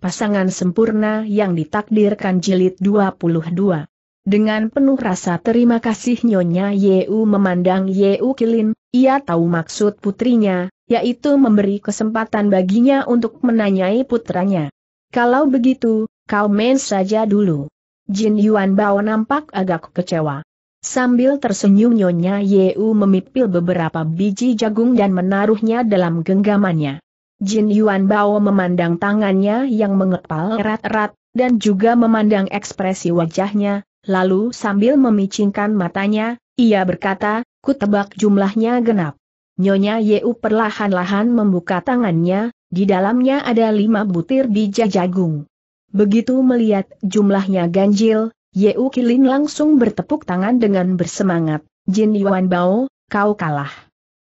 pasangan sempurna yang ditakdirkan jilid 22. Dengan penuh rasa terima kasih Nyonya Yeu memandang Yeu Kilin, ia tahu maksud putrinya, yaitu memberi kesempatan baginya untuk menanyai putranya. Kalau begitu, kau main saja dulu. Jin Yuan Bao nampak agak kecewa. Sambil tersenyum Nyonya Yeu memipil beberapa biji jagung dan menaruhnya dalam genggamannya. Jin Yuan Bao memandang tangannya yang mengepal erat-erat, dan juga memandang ekspresi wajahnya, lalu sambil memicingkan matanya, ia berkata, ku tebak jumlahnya genap. Nyonya Yeu perlahan-lahan membuka tangannya, di dalamnya ada lima butir biji jagung. Begitu melihat jumlahnya ganjil, Yeu Kilin langsung bertepuk tangan dengan bersemangat. Jin Yuan Bao, kau kalah.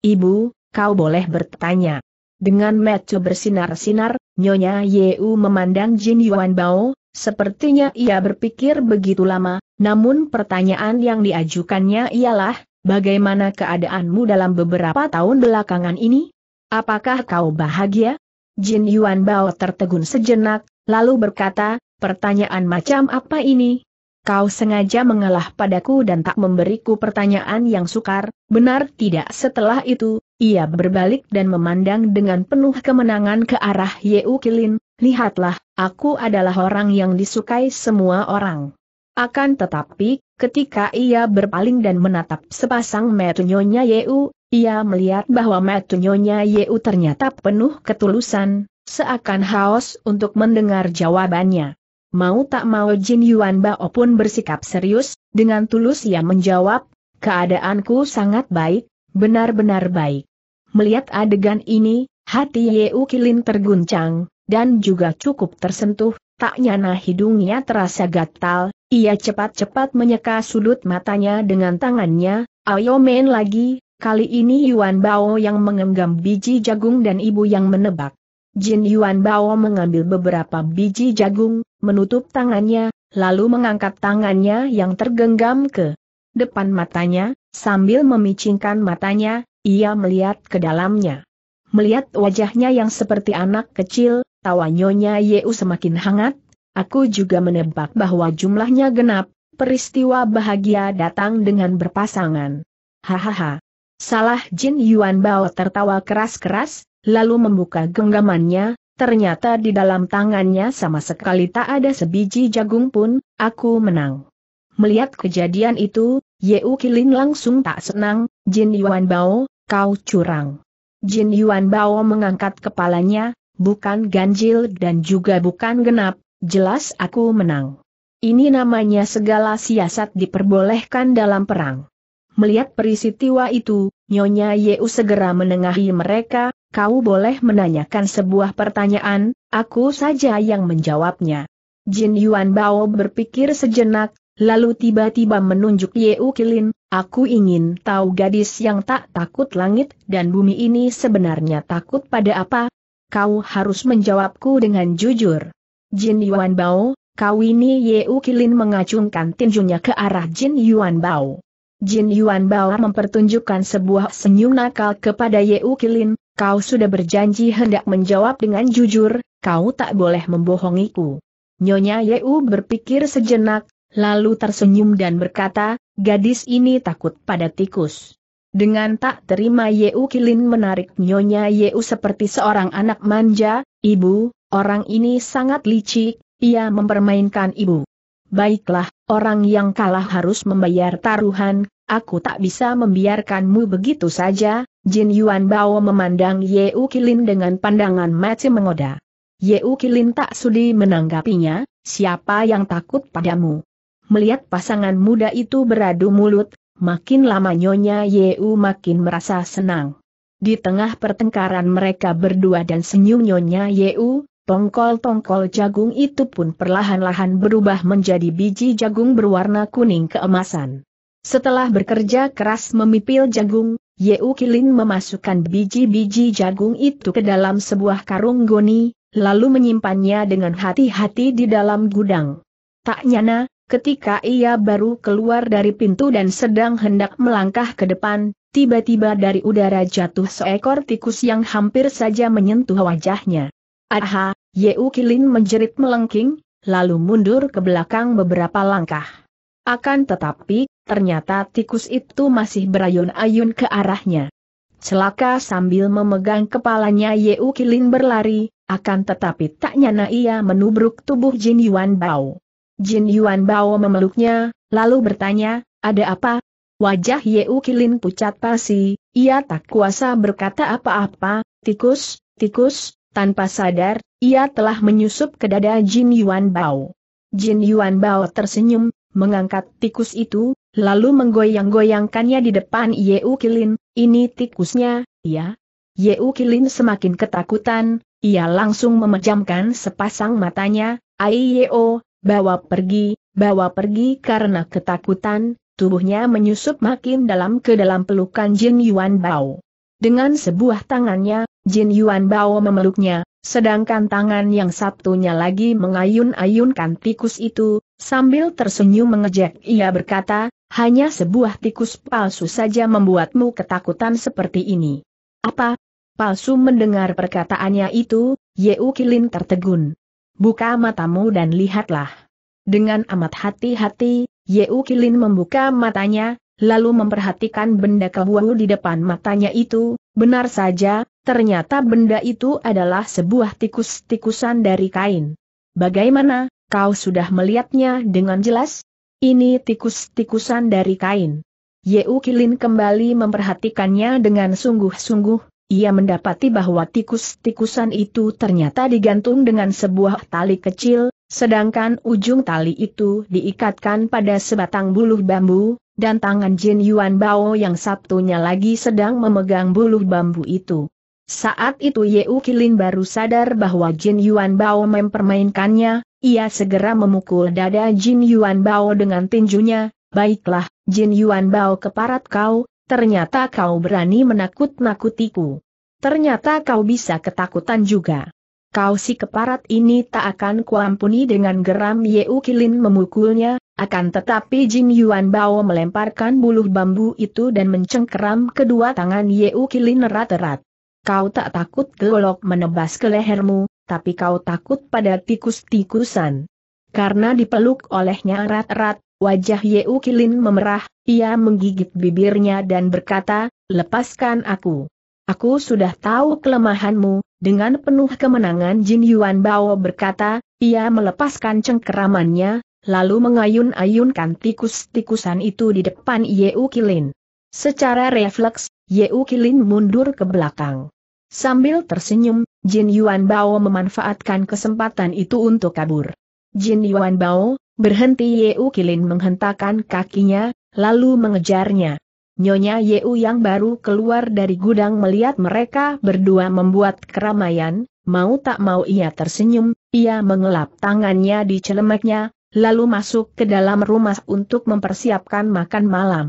Ibu, kau boleh bertanya. Dengan mata bersinar-sinar, Nyonya Yeu memandang Jin Yuan Bao, sepertinya ia berpikir begitu lama, namun pertanyaan yang diajukannya ialah, bagaimana keadaanmu dalam beberapa tahun belakangan ini? Apakah kau bahagia? Jin Yuan Bao tertegun sejenak, lalu berkata, pertanyaan macam apa ini? Kau sengaja mengalah padaku dan tak memberiku pertanyaan yang sukar, benar tidak setelah itu, ia berbalik dan memandang dengan penuh kemenangan ke arah Yeu Kilin, lihatlah, aku adalah orang yang disukai semua orang. Akan tetapi, ketika ia berpaling dan menatap sepasang metunyonya Yeu, ia melihat bahwa metunyonya Yeu ternyata penuh ketulusan, seakan haus untuk mendengar jawabannya. Mau tak mau Jin Yuan Bao pun bersikap serius, dengan tulus ia menjawab, keadaanku sangat baik, Benar-benar baik. Melihat adegan ini, hati Yeu Kilin terguncang, dan juga cukup tersentuh, tak nyana hidungnya terasa gatal, ia cepat-cepat menyeka sudut matanya dengan tangannya, ayo main lagi, kali ini Yuan Bao yang mengenggam biji jagung dan ibu yang menebak. Jin Yuan Bao mengambil beberapa biji jagung, menutup tangannya, lalu mengangkat tangannya yang tergenggam ke depan matanya, Sambil memicingkan matanya, ia melihat ke dalamnya. Melihat wajahnya yang seperti anak kecil, tawa Nyonya Yeu semakin hangat, aku juga menebak bahwa jumlahnya genap, peristiwa bahagia datang dengan berpasangan. Hahaha. Salah Jin Yuan Bao tertawa keras-keras, lalu membuka genggamannya, ternyata di dalam tangannya sama sekali tak ada sebiji jagung pun, aku menang. Melihat kejadian itu, Yeu Kilin langsung tak senang, Jin Yuan Bao, kau curang. Jin Yuan Bao mengangkat kepalanya, bukan ganjil dan juga bukan genap, jelas aku menang. Ini namanya segala siasat diperbolehkan dalam perang. Melihat peristiwa itu, Nyonya Yeu segera menengahi mereka, kau boleh menanyakan sebuah pertanyaan, aku saja yang menjawabnya. Jin Yuan Bao berpikir sejenak, Lalu tiba-tiba menunjuk Ye Ukilin, aku ingin tahu gadis yang tak takut langit dan bumi ini sebenarnya takut pada apa? Kau harus menjawabku dengan jujur. Jin Yuan Bao, kau ini Ye Ukilin mengacungkan tinjunya ke arah Jin Yuan Bao. Jin Yuan Bao mempertunjukkan sebuah senyum nakal kepada Ye Ukilin, kau sudah berjanji hendak menjawab dengan jujur, kau tak boleh membohongiku. Nyonya Yeu berpikir sejenak, lalu tersenyum dan berkata, gadis ini takut pada tikus. Dengan tak terima Yeu Kilin menarik nyonya Yeu seperti seorang anak manja, ibu, orang ini sangat licik, ia mempermainkan ibu. Baiklah, orang yang kalah harus membayar taruhan, aku tak bisa membiarkanmu begitu saja, Jin Yuan Bao memandang Yeu Kilin dengan pandangan mati mengoda. Yeu Kilin tak sudi menanggapinya, siapa yang takut padamu? melihat pasangan muda itu beradu mulut, makin lama Nyonya Yeu makin merasa senang. Di tengah pertengkaran mereka berdua dan senyum Nyonya Yeu, tongkol-tongkol jagung itu pun perlahan-lahan berubah menjadi biji jagung berwarna kuning keemasan. Setelah bekerja keras memipil jagung, Yeu Kilin memasukkan biji-biji jagung itu ke dalam sebuah karung goni, lalu menyimpannya dengan hati-hati di dalam gudang. Tak nyana, Ketika ia baru keluar dari pintu dan sedang hendak melangkah ke depan, tiba-tiba dari udara jatuh seekor tikus yang hampir saja menyentuh wajahnya. Aha, Yeu Kilin menjerit melengking, lalu mundur ke belakang beberapa langkah. Akan tetapi, ternyata tikus itu masih berayun-ayun ke arahnya. Celaka sambil memegang kepalanya Yeu Kilin berlari, akan tetapi tak nyana ia menubruk tubuh Jin Yuan Bao. Jin Yuan Bao memeluknya, lalu bertanya, ada apa? Wajah Yeu Kilin pucat pasi, ia tak kuasa berkata apa-apa, tikus, tikus, tanpa sadar, ia telah menyusup ke dada Jin Yuan Bao. Jin Yuan Bao tersenyum, mengangkat tikus itu, lalu menggoyang-goyangkannya di depan Yeu Kilin, ini tikusnya, ya? Yeu Kilin semakin ketakutan, ia langsung memejamkan sepasang matanya, Aiyo, Bawa pergi, bawa pergi karena ketakutan, tubuhnya menyusup makin dalam ke dalam pelukan Jin Yuan Bao. Dengan sebuah tangannya, Jin Yuan Bao memeluknya, sedangkan tangan yang satunya lagi mengayun-ayunkan tikus itu, sambil tersenyum mengejek ia berkata, hanya sebuah tikus palsu saja membuatmu ketakutan seperti ini. Apa? Palsu mendengar perkataannya itu, Yeu Kilin tertegun buka matamu dan lihatlah. Dengan amat hati-hati, Yeu Kilin membuka matanya, lalu memperhatikan benda kebuahu di depan matanya itu, benar saja, ternyata benda itu adalah sebuah tikus-tikusan dari kain. Bagaimana, kau sudah melihatnya dengan jelas? Ini tikus-tikusan dari kain. Yeu Kilin kembali memperhatikannya dengan sungguh-sungguh, ia mendapati bahwa tikus-tikusan itu ternyata digantung dengan sebuah tali kecil, sedangkan ujung tali itu diikatkan pada sebatang buluh bambu, dan tangan Jin Yuan Bao yang Sabtunya lagi sedang memegang buluh bambu itu. Saat itu Yeu Kilin baru sadar bahwa Jin Yuan Bao mempermainkannya, ia segera memukul dada Jin Yuan Bao dengan tinjunya, Baiklah, Jin Yuan Bao keparat kau, Ternyata kau berani menakut-nakutiku. Ternyata kau bisa ketakutan juga. Kau si keparat ini tak akan kuampuni dengan geram Yeu Kilin memukulnya, akan tetapi Jin Yuan Bao melemparkan buluh bambu itu dan mencengkeram kedua tangan Yeu Kilin erat-erat. Kau tak takut golok menebas ke lehermu, tapi kau takut pada tikus-tikusan. Karena dipeluk olehnya erat-erat, Wajah Yeukilin Kilin memerah, ia menggigit bibirnya dan berkata, lepaskan aku. Aku sudah tahu kelemahanmu, dengan penuh kemenangan Jin Yuan Bao berkata, ia melepaskan cengkeramannya, lalu mengayun-ayunkan tikus-tikusan itu di depan Yeukilin. Kilin. Secara refleks, Yeukilin Kilin mundur ke belakang. Sambil tersenyum, Jin Yuan Bao memanfaatkan kesempatan itu untuk kabur. Jin Yuan Bao, berhenti Yeu Kilin menghentakkan kakinya, lalu mengejarnya. Nyonya Yeu yang baru keluar dari gudang melihat mereka berdua membuat keramaian, mau tak mau ia tersenyum, ia mengelap tangannya di celemeknya, lalu masuk ke dalam rumah untuk mempersiapkan makan malam.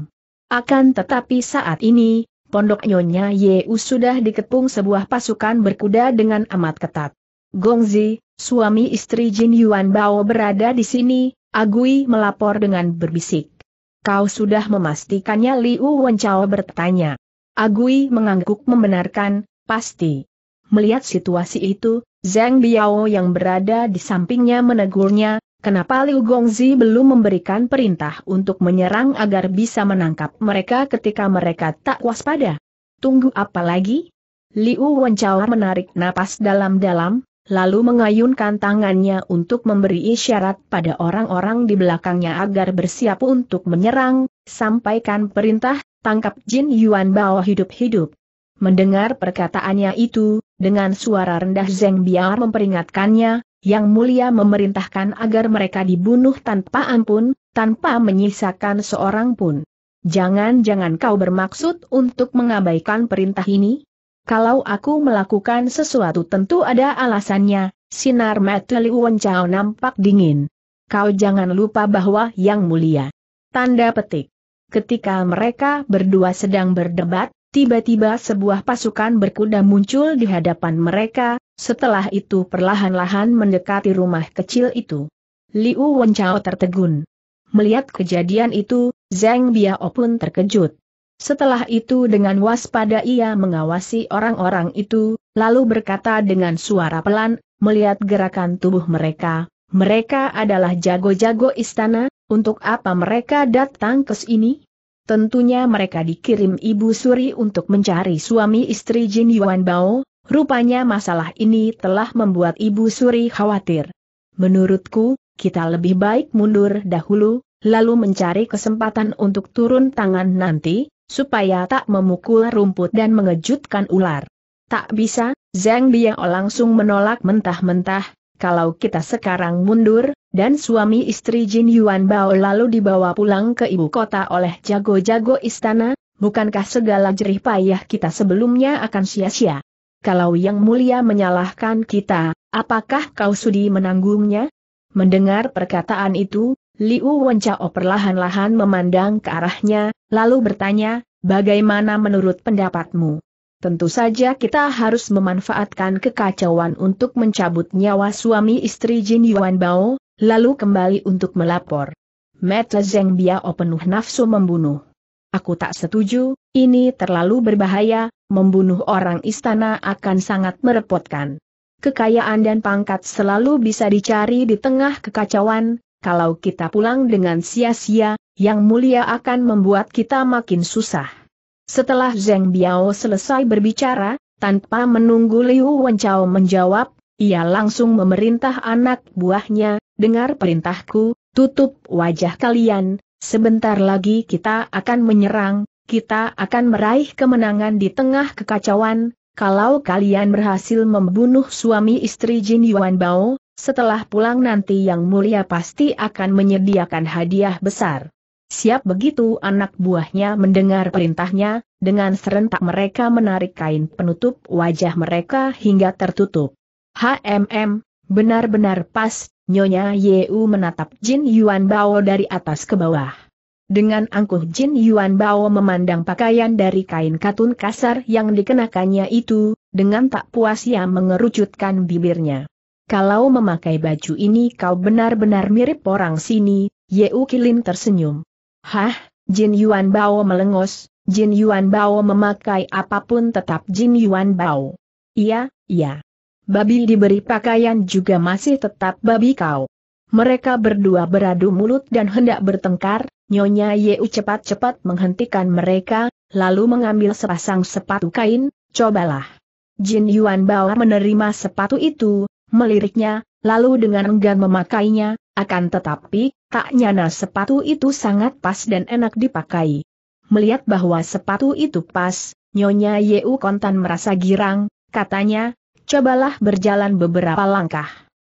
Akan tetapi saat ini, pondok Nyonya Yeu sudah dikepung sebuah pasukan berkuda dengan amat ketat. Gongzi, Suami istri Jin Yuan Bao berada di sini, Agui melapor dengan berbisik. Kau sudah memastikannya Liu Wenchao bertanya. Agui mengangguk membenarkan, pasti. Melihat situasi itu, Zhang Biao yang berada di sampingnya menegurnya, kenapa Liu Gongzi belum memberikan perintah untuk menyerang agar bisa menangkap mereka ketika mereka tak waspada? Tunggu apa lagi? Liu Wenchao menarik napas dalam-dalam, lalu mengayunkan tangannya untuk memberi isyarat pada orang-orang di belakangnya agar bersiap untuk menyerang, sampaikan perintah, tangkap Jin Yuan Bao hidup-hidup. Mendengar perkataannya itu, dengan suara rendah Zeng Biar memperingatkannya, Yang Mulia memerintahkan agar mereka dibunuh tanpa ampun, tanpa menyisakan seorang pun. Jangan-jangan kau bermaksud untuk mengabaikan perintah ini? Kalau aku melakukan sesuatu tentu ada alasannya, sinar mata Liu Chao nampak dingin. Kau jangan lupa bahwa yang mulia. Tanda petik. Ketika mereka berdua sedang berdebat, tiba-tiba sebuah pasukan berkuda muncul di hadapan mereka, setelah itu perlahan-lahan mendekati rumah kecil itu. Liu Wenchao tertegun. Melihat kejadian itu, Zhang Biao pun terkejut. Setelah itu dengan waspada ia mengawasi orang-orang itu, lalu berkata dengan suara pelan, melihat gerakan tubuh mereka, mereka adalah jago-jago istana, untuk apa mereka datang ke sini? Tentunya mereka dikirim Ibu Suri untuk mencari suami istri Jin Yuan Bao, rupanya masalah ini telah membuat Ibu Suri khawatir. Menurutku, kita lebih baik mundur dahulu, lalu mencari kesempatan untuk turun tangan nanti, supaya tak memukul rumput dan mengejutkan ular. Tak bisa, Zhang Biao langsung menolak mentah-mentah, kalau kita sekarang mundur, dan suami istri Jin Yuan Bao lalu dibawa pulang ke ibu kota oleh jago-jago istana, bukankah segala jerih payah kita sebelumnya akan sia-sia? Kalau yang mulia menyalahkan kita, apakah kau sudi menanggungnya? Mendengar perkataan itu, Liu Wencao perlahan-lahan memandang ke arahnya, lalu bertanya, bagaimana menurut pendapatmu? Tentu saja kita harus memanfaatkan kekacauan untuk mencabut nyawa suami istri Jin Yuan Bao, lalu kembali untuk melapor. Mete Zeng Biao penuh nafsu membunuh. Aku tak setuju, ini terlalu berbahaya, membunuh orang istana akan sangat merepotkan. Kekayaan dan pangkat selalu bisa dicari di tengah kekacauan, kalau kita pulang dengan sia-sia, yang mulia akan membuat kita makin susah. Setelah Zeng Biao selesai berbicara, tanpa menunggu Liu Wenchao menjawab, ia langsung memerintah anak buahnya, dengar perintahku, tutup wajah kalian, sebentar lagi kita akan menyerang, kita akan meraih kemenangan di tengah kekacauan, kalau kalian berhasil membunuh suami istri Jin Yuan Bao, setelah pulang nanti Yang Mulia pasti akan menyediakan hadiah besar. Siap begitu anak buahnya mendengar perintahnya, dengan serentak mereka menarik kain penutup wajah mereka hingga tertutup. HMM, benar-benar pas, Nyonya Yeu menatap Jin Yuan Bao dari atas ke bawah. Dengan angkuh Jin Yuan Bao memandang pakaian dari kain katun kasar yang dikenakannya itu, dengan tak puas ia mengerucutkan bibirnya. Kalau memakai baju ini kau benar-benar mirip orang sini, Yeu Kilin tersenyum. Hah, Jin Yuan Bao melengos, Jin Yuan Bao memakai apapun tetap Jin Yuan Bao. Iya, iya. Babi diberi pakaian juga masih tetap babi kau. Mereka berdua beradu mulut dan hendak bertengkar, Nyonya Yeu cepat-cepat menghentikan mereka, lalu mengambil sepasang sepatu kain, cobalah. Jin Yuan Bao menerima sepatu itu, meliriknya, lalu dengan enggan memakainya, akan tetapi, tak nyana sepatu itu sangat pas dan enak dipakai. Melihat bahwa sepatu itu pas, Nyonya Yeu Kontan merasa girang, katanya, cobalah berjalan beberapa langkah.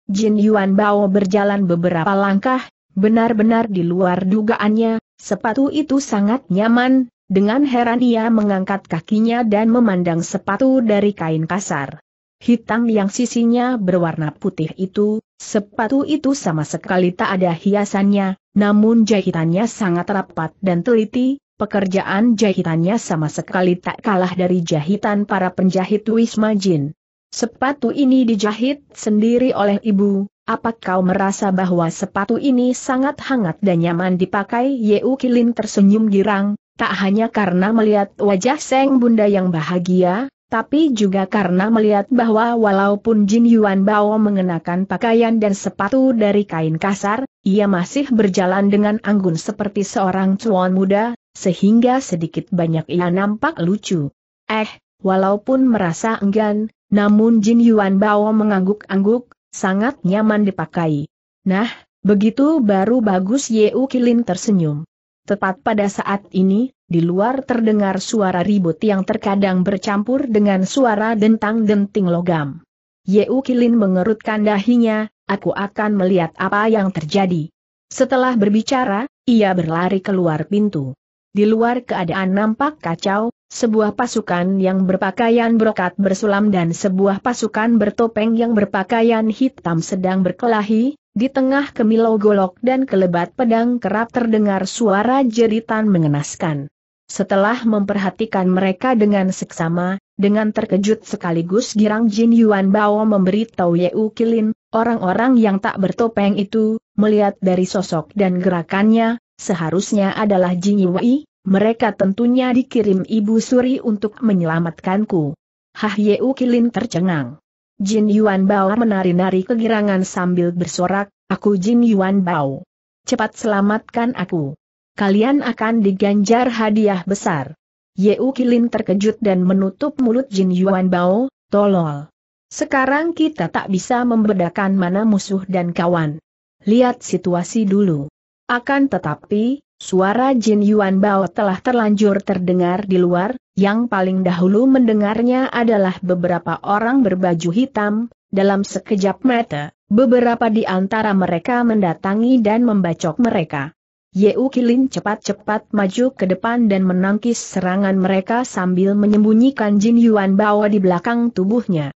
Jin Yuan Bao berjalan beberapa langkah, benar-benar di luar dugaannya, sepatu itu sangat nyaman, dengan heran ia mengangkat kakinya dan memandang sepatu dari kain kasar hitam yang sisinya berwarna putih itu, sepatu itu sama sekali tak ada hiasannya, namun jahitannya sangat rapat dan teliti, pekerjaan jahitannya sama sekali tak kalah dari jahitan para penjahit Wisma Jin. Sepatu ini dijahit sendiri oleh ibu, apa kau merasa bahwa sepatu ini sangat hangat dan nyaman dipakai? Yeu Kilin tersenyum girang, tak hanya karena melihat wajah Seng Bunda yang bahagia, tapi juga karena melihat bahwa walaupun Jin Yuan Bao mengenakan pakaian dan sepatu dari kain kasar, ia masih berjalan dengan anggun seperti seorang cuan muda, sehingga sedikit banyak ia nampak lucu. Eh, walaupun merasa enggan, namun Jin Yuan Bao mengangguk-angguk, sangat nyaman dipakai. Nah, begitu baru bagus Yeu Kilin tersenyum. Tepat pada saat ini, di luar terdengar suara ribut yang terkadang bercampur dengan suara dentang-denting logam. Yeu Kilin mengerutkan dahinya, aku akan melihat apa yang terjadi. Setelah berbicara, ia berlari keluar pintu. Di luar keadaan nampak kacau, sebuah pasukan yang berpakaian brokat bersulam dan sebuah pasukan bertopeng yang berpakaian hitam sedang berkelahi, di tengah kemilau golok dan kelebat pedang kerap terdengar suara jeritan mengenaskan. Setelah memperhatikan mereka dengan seksama, dengan terkejut sekaligus girang Jin Yuan Bao memberitahu Yeu Kilin, orang-orang yang tak bertopeng itu, melihat dari sosok dan gerakannya, Seharusnya adalah Jinyiwei, mereka tentunya dikirim Ibu Suri untuk menyelamatkanku. Hah Yeu Kilin tercengang. Jin Yuan Bao menari-nari kegirangan sambil bersorak, aku Jin Yuan Bao. Cepat selamatkan aku. Kalian akan diganjar hadiah besar. Yeu Kilin terkejut dan menutup mulut Jin Yuan Bao, tolol. Sekarang kita tak bisa membedakan mana musuh dan kawan. Lihat situasi dulu. Akan tetapi, Suara Jin Yuan Bao telah terlanjur terdengar di luar, yang paling dahulu mendengarnya adalah beberapa orang berbaju hitam, dalam sekejap mata, beberapa di antara mereka mendatangi dan membacok mereka. Ye Kilin cepat-cepat maju ke depan dan menangkis serangan mereka sambil menyembunyikan Jin Yuan Bao di belakang tubuhnya.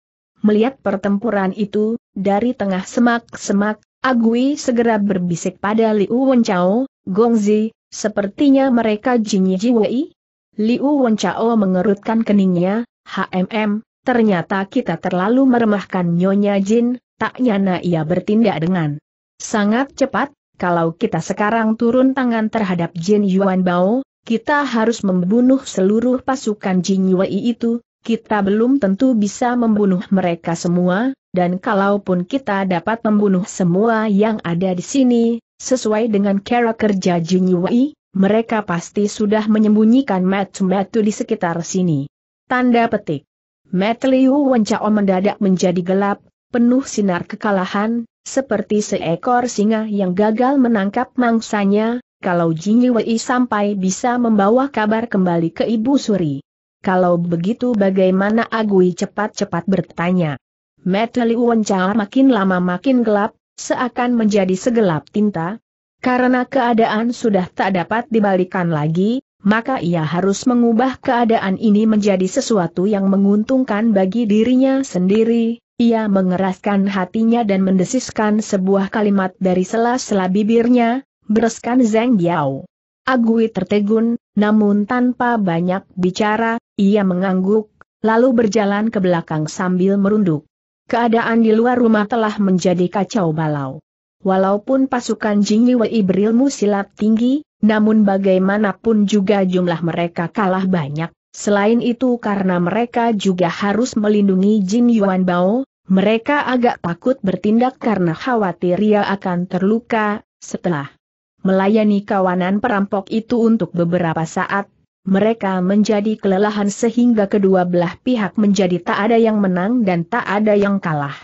Melihat pertempuran itu, dari tengah semak-semak, Agui segera berbisik pada Liu Wenchao, Gongzi, sepertinya mereka Jinyi Jiwei. Liu Wenchao mengerutkan keningnya, HMM, ternyata kita terlalu meremahkan Nyonya Jin, tak nyana ia bertindak dengan sangat cepat, kalau kita sekarang turun tangan terhadap Jin Yuan Bao, kita harus membunuh seluruh pasukan Jin Wei itu, kita belum tentu bisa membunuh mereka semua, dan kalaupun kita dapat membunuh semua yang ada di sini, sesuai dengan cara kerja Jinyi mereka pasti sudah menyembunyikan metu-metu di sekitar sini. Tanda petik. Metliu Wencao mendadak menjadi gelap, penuh sinar kekalahan, seperti seekor singa yang gagal menangkap mangsanya, kalau Jinyuwei sampai bisa membawa kabar kembali ke Ibu Suri. Kalau begitu bagaimana Agui cepat-cepat bertanya. Mata Liu Wenca makin lama makin gelap, seakan menjadi segelap tinta. Karena keadaan sudah tak dapat dibalikan lagi, maka ia harus mengubah keadaan ini menjadi sesuatu yang menguntungkan bagi dirinya sendiri. Ia mengeraskan hatinya dan mendesiskan sebuah kalimat dari sela-sela bibirnya, bereskan Zeng Biao. Agui tertegun, namun tanpa banyak bicara, ia mengangguk, lalu berjalan ke belakang sambil merunduk. Keadaan di luar rumah telah menjadi kacau balau. Walaupun pasukan Jing Yiwei berilmu silat tinggi, namun bagaimanapun juga jumlah mereka kalah banyak. Selain itu karena mereka juga harus melindungi Jin Yuan Bao, mereka agak takut bertindak karena khawatir ia akan terluka, setelah melayani kawanan perampok itu untuk beberapa saat, mereka menjadi kelelahan sehingga kedua belah pihak menjadi tak ada yang menang dan tak ada yang kalah.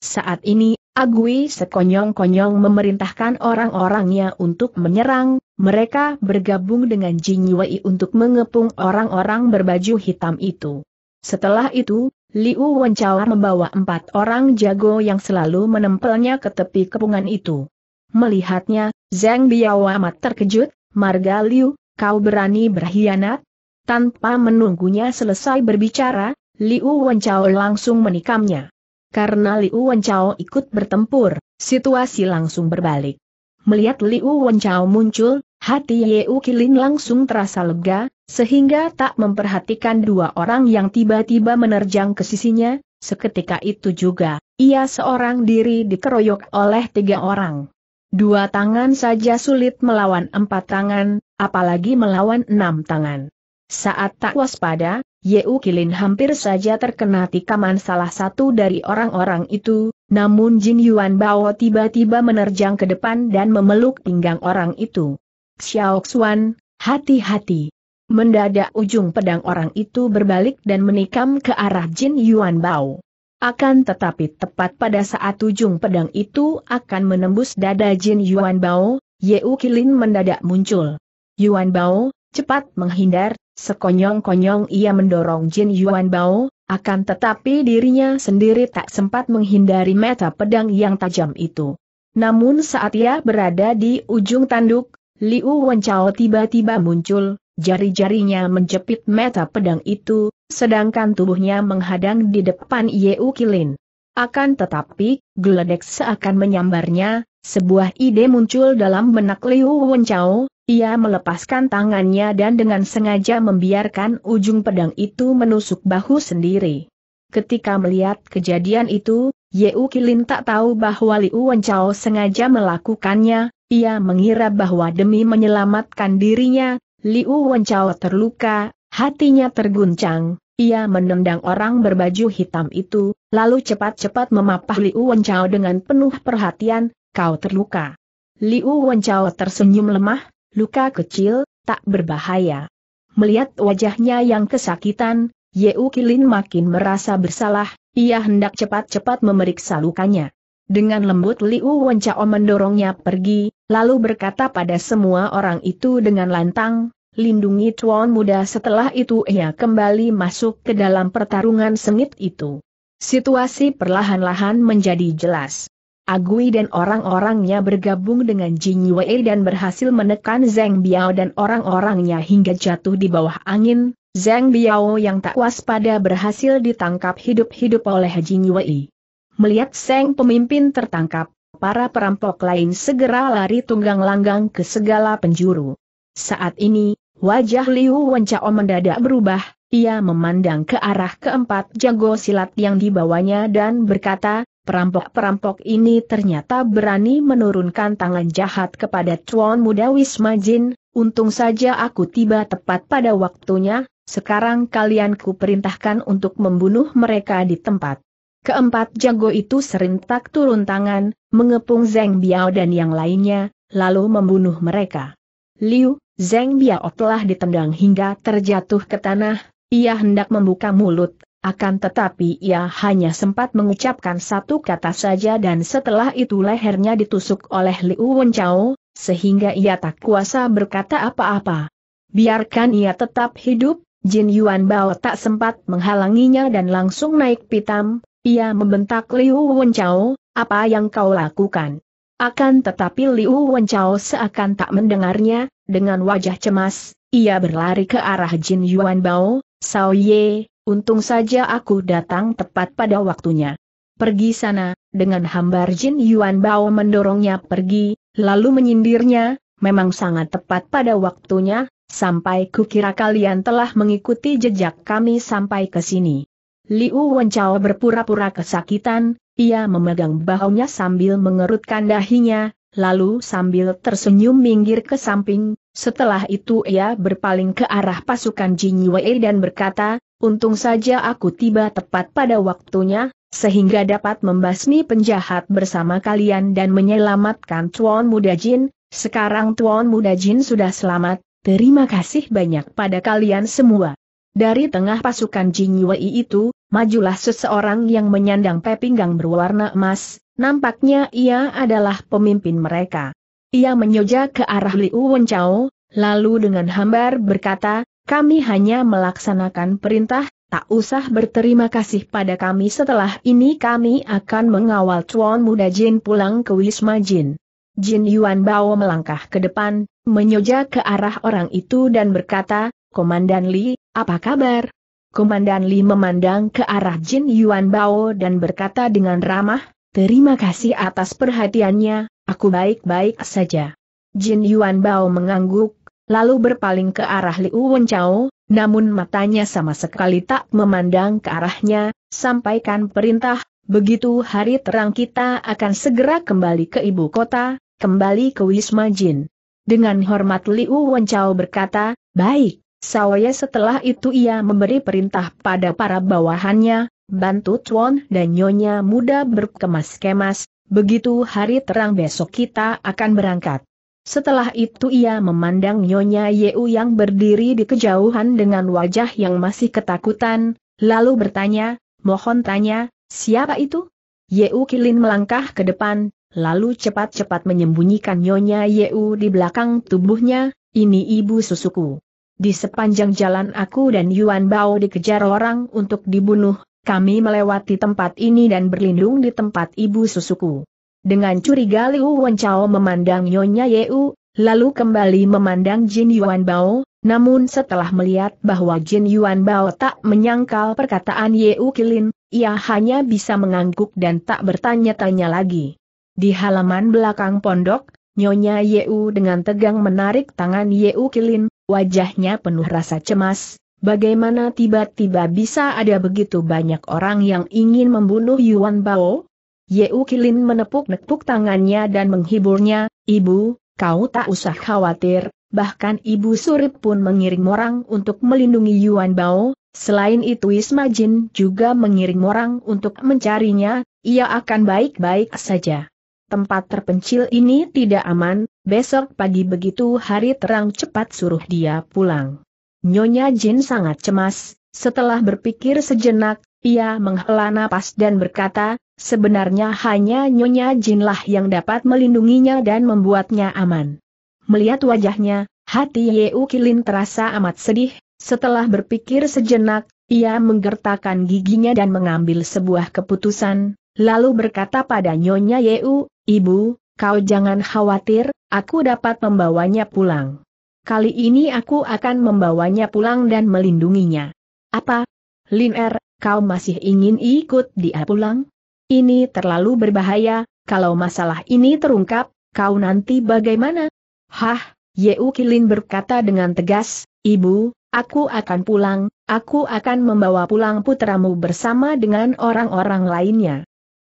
Saat ini, Agui sekonyong-konyong memerintahkan orang-orangnya untuk menyerang, mereka bergabung dengan Jinyiwei untuk mengepung orang-orang berbaju hitam itu. Setelah itu, Liu Wenchao membawa empat orang jago yang selalu menempelnya ke tepi kepungan itu. Melihatnya, Zhang Biao amat terkejut, Marga Liu, kau berani berkhianat? Tanpa menunggunya selesai berbicara, Liu Wenchao langsung menikamnya. Karena Liu Wenchao ikut bertempur, situasi langsung berbalik. Melihat Liu Wenchao muncul, hati Yeu Kilin langsung terasa lega, sehingga tak memperhatikan dua orang yang tiba-tiba menerjang ke sisinya, seketika itu juga, ia seorang diri dikeroyok oleh tiga orang. Dua tangan saja sulit melawan empat tangan, apalagi melawan enam tangan. Saat tak waspada, Yeu Kilin hampir saja terkena tikaman salah satu dari orang-orang itu, namun Jin Yuan Bao tiba-tiba menerjang ke depan dan memeluk pinggang orang itu. Xiao Xuan, hati-hati. Mendadak ujung pedang orang itu berbalik dan menikam ke arah Jin Yuan Bao. Akan tetapi tepat pada saat ujung pedang itu akan menembus dada Jin Yuan Bao, Yeu Kilin mendadak muncul. Yuan Bao, cepat menghindar, sekonyong-konyong ia mendorong Jin Yuan Bao, akan tetapi dirinya sendiri tak sempat menghindari mata pedang yang tajam itu. Namun saat ia berada di ujung tanduk, Liu Wenchao tiba-tiba muncul, jari-jarinya menjepit mata pedang itu, sedangkan tubuhnya menghadang di depan Yeu Kilin. Akan tetapi, geledek seakan menyambarnya, sebuah ide muncul dalam benak Liu Wenchao, ia melepaskan tangannya dan dengan sengaja membiarkan ujung pedang itu menusuk bahu sendiri. Ketika melihat kejadian itu, Yeu Kilin tak tahu bahwa Liu Wenchao sengaja melakukannya, ia mengira bahwa demi menyelamatkan dirinya, Liu Wenchao terluka, Hatinya terguncang, ia menendang orang berbaju hitam itu, lalu cepat-cepat memapah Liu Wenchao dengan penuh perhatian, kau terluka. Liu Wenchao tersenyum lemah, luka kecil, tak berbahaya. Melihat wajahnya yang kesakitan, Ye Kilin makin merasa bersalah, ia hendak cepat-cepat memeriksa lukanya. Dengan lembut Liu Wenchao mendorongnya pergi, lalu berkata pada semua orang itu dengan lantang, lindungi tuan muda setelah itu ia kembali masuk ke dalam pertarungan sengit itu. Situasi perlahan-lahan menjadi jelas. Agui dan orang-orangnya bergabung dengan Jin Yue dan berhasil menekan Zeng Biao dan orang-orangnya hingga jatuh di bawah angin, Zeng Biao yang tak waspada berhasil ditangkap hidup-hidup oleh Jin Yue. Melihat Zeng pemimpin tertangkap, para perampok lain segera lari tunggang langgang ke segala penjuru. Saat ini, Wajah Liu Wencao mendadak berubah, ia memandang ke arah keempat jago silat yang dibawanya dan berkata, perampok-perampok ini ternyata berani menurunkan tangan jahat kepada Tuan Muda Wisma Jin, untung saja aku tiba tepat pada waktunya, sekarang kalian kuperintahkan untuk membunuh mereka di tempat. Keempat jago itu serentak turun tangan, mengepung Zeng Biao dan yang lainnya, lalu membunuh mereka. Liu, Zeng Biao telah ditendang hingga terjatuh ke tanah, ia hendak membuka mulut, akan tetapi ia hanya sempat mengucapkan satu kata saja dan setelah itu lehernya ditusuk oleh Liu Wenchao, sehingga ia tak kuasa berkata apa-apa. Biarkan ia tetap hidup, Jin Yuan Bao tak sempat menghalanginya dan langsung naik pitam, ia membentak Liu Wenchao, apa yang kau lakukan? Akan tetapi Liu Wenchao seakan tak mendengarnya, dengan wajah cemas, ia berlari ke arah Jin Yuan Bao, Sao Ye, untung saja aku datang tepat pada waktunya. Pergi sana, dengan hambar Jin Yuan Bao mendorongnya pergi, lalu menyindirnya, memang sangat tepat pada waktunya, sampai kukira kalian telah mengikuti jejak kami sampai ke sini. Liu Wenchao berpura-pura kesakitan, ia memegang bahunya sambil mengerutkan dahinya, lalu sambil tersenyum minggir ke samping, setelah itu ia berpaling ke arah pasukan Jin dan berkata, untung saja aku tiba tepat pada waktunya, sehingga dapat membasmi penjahat bersama kalian dan menyelamatkan Tuan Muda Jin, sekarang Tuan Muda Jin sudah selamat, terima kasih banyak pada kalian semua. Dari tengah pasukan Jin itu, majulah seseorang yang menyandang pepinggang berwarna emas, Nampaknya ia adalah pemimpin mereka. Ia menyoja ke arah Liu Wenchao, lalu dengan hambar berkata, kami hanya melaksanakan perintah, tak usah berterima kasih pada kami setelah ini kami akan mengawal Chuan Muda Jin pulang ke Wisma Jin. Jin Yuan Bao melangkah ke depan, menyoja ke arah orang itu dan berkata, Komandan Li, apa kabar? Komandan Li memandang ke arah Jin Yuan Bao dan berkata dengan ramah, Terima kasih atas perhatiannya, aku baik-baik saja. Jin Yuan Bao mengangguk, lalu berpaling ke arah Liu Wenchao, namun matanya sama sekali tak memandang ke arahnya, sampaikan perintah, begitu hari terang kita akan segera kembali ke ibu kota, kembali ke Wisma Jin. Dengan hormat Liu Wenchao berkata, baik. Sawaya setelah itu ia memberi perintah pada para bawahannya, bantu Chuan dan Nyonya muda berkemas-kemas, begitu hari terang besok kita akan berangkat. Setelah itu ia memandang Nyonya Yeu yang berdiri di kejauhan dengan wajah yang masih ketakutan, lalu bertanya, mohon tanya, siapa itu? Yeu Kilin melangkah ke depan, lalu cepat-cepat menyembunyikan Nyonya Yeu di belakang tubuhnya, ini ibu susuku. Di sepanjang jalan aku dan Yuan Bao dikejar orang untuk dibunuh, kami melewati tempat ini dan berlindung di tempat ibu susuku. Dengan curiga Liu Wenchao memandang Nyonya Yeu, lalu kembali memandang Jin Yuan Bao, namun setelah melihat bahwa Jin Yuan Bao tak menyangkal perkataan Yeu Kilin, ia hanya bisa mengangguk dan tak bertanya-tanya lagi. Di halaman belakang pondok, Nyonya Yeu dengan tegang menarik tangan Yeu Kilin, wajahnya penuh rasa cemas, Bagaimana tiba-tiba bisa ada begitu banyak orang yang ingin membunuh Yuan Bao? Yeu Kilin menepuk-nepuk tangannya dan menghiburnya, Ibu, kau tak usah khawatir, bahkan Ibu Surip pun mengirim orang untuk melindungi Yuan Bao, selain itu Isma Jin juga mengirim orang untuk mencarinya, ia akan baik-baik saja. Tempat terpencil ini tidak aman, besok pagi begitu hari terang cepat suruh dia pulang. Nyonya Jin sangat cemas, setelah berpikir sejenak, ia menghela napas dan berkata, sebenarnya hanya Nyonya Jinlah yang dapat melindunginya dan membuatnya aman. Melihat wajahnya, hati Yeu Kilin terasa amat sedih, setelah berpikir sejenak, ia menggertakkan giginya dan mengambil sebuah keputusan, lalu berkata pada Nyonya Yeu, Ibu, kau jangan khawatir, aku dapat membawanya pulang. Kali ini aku akan membawanya pulang dan melindunginya. Apa? Lin Er, kau masih ingin ikut dia pulang? Ini terlalu berbahaya, kalau masalah ini terungkap, kau nanti bagaimana? Hah, Yeu Kilin berkata dengan tegas, Ibu, aku akan pulang, aku akan membawa pulang putramu bersama dengan orang-orang lainnya.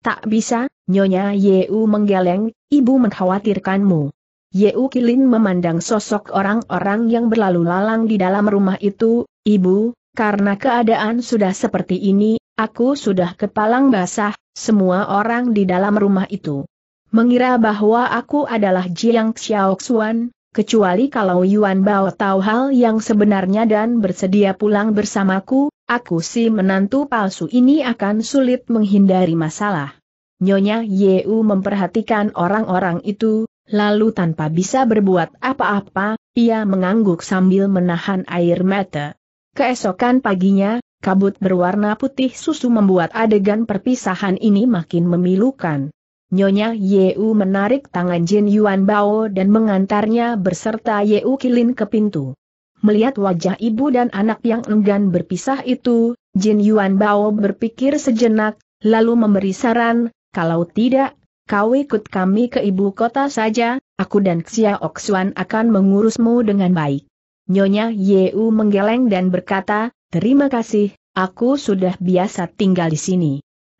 Tak bisa, Nyonya Yeu menggeleng, Ibu mengkhawatirkanmu. Yeu Kilin memandang sosok orang-orang yang berlalu lalang di dalam rumah itu, Ibu, karena keadaan sudah seperti ini, aku sudah kepalang basah, semua orang di dalam rumah itu. Mengira bahwa aku adalah Jiang Xiaoxuan, kecuali kalau Yuan Bao tahu hal yang sebenarnya dan bersedia pulang bersamaku, aku si menantu palsu ini akan sulit menghindari masalah. Nyonya Yeu memperhatikan orang-orang itu, Lalu tanpa bisa berbuat apa-apa, ia mengangguk sambil menahan air mata. Keesokan paginya, kabut berwarna putih susu membuat adegan perpisahan ini makin memilukan. Nyonya Yeu menarik tangan Jin Yuan Bao dan mengantarnya berserta Yeu Kilin ke pintu. Melihat wajah ibu dan anak yang enggan berpisah itu, Jin Yuan Bao berpikir sejenak, lalu memberi saran, kalau tidak kau ikut kami ke ibu kota saja, aku dan Xia Oksuan akan mengurusmu dengan baik. Nyonya Yeu menggeleng dan berkata, terima kasih, aku sudah biasa tinggal di sini.